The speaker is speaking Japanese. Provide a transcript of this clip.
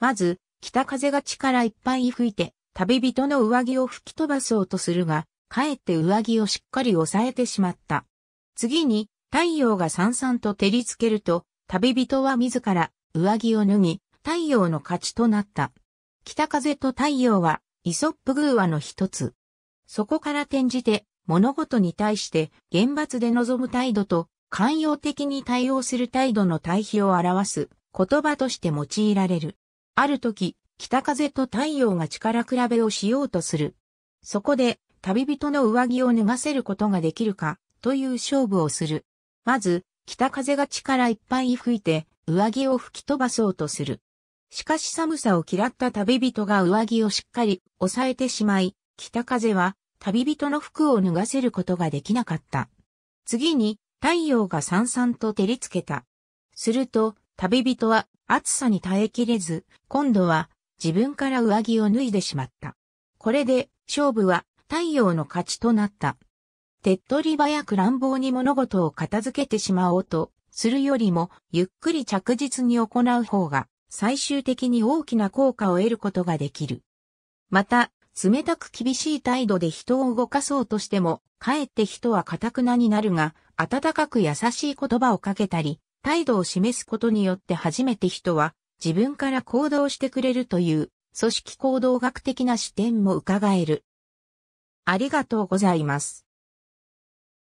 まず、北風が力いっぱい吹いて、旅人の上着を吹き飛ばそうとするが、かえって上着をしっかり押さえてしまった。次に、太陽がさんさんと照りつけると、旅人は自ら上着を脱ぎ、太陽の勝ちとなった。北風と太陽は、イソップ偶話の一つ。そこから転じて、物事に対して厳罰で臨む態度と、寛容的に対応する態度の対比を表す言葉として用いられる。ある時、北風と太陽が力比べをしようとする。そこで、旅人の上着を脱がせることができるか、という勝負をする。まず、北風が力いっぱい吹いて、上着を吹き飛ばそうとする。しかし寒さを嫌った旅人が上着をしっかり抑えてしまい、北風は旅人の服を脱がせることができなかった。次に太陽がさんさんと照りつけた。すると旅人は暑さに耐えきれず、今度は自分から上着を脱いでしまった。これで勝負は太陽の勝ちとなった。手っ取り早く乱暴に物事を片付けてしまおうとするよりもゆっくり着実に行う方が最終的に大きな効果を得ることができる。また、冷たく厳しい態度で人を動かそうとしても、かえって人は堅くなになるが、温かく優しい言葉をかけたり、態度を示すことによって初めて人は自分から行動してくれるという組織行動学的な視点も伺える。ありがとうございます。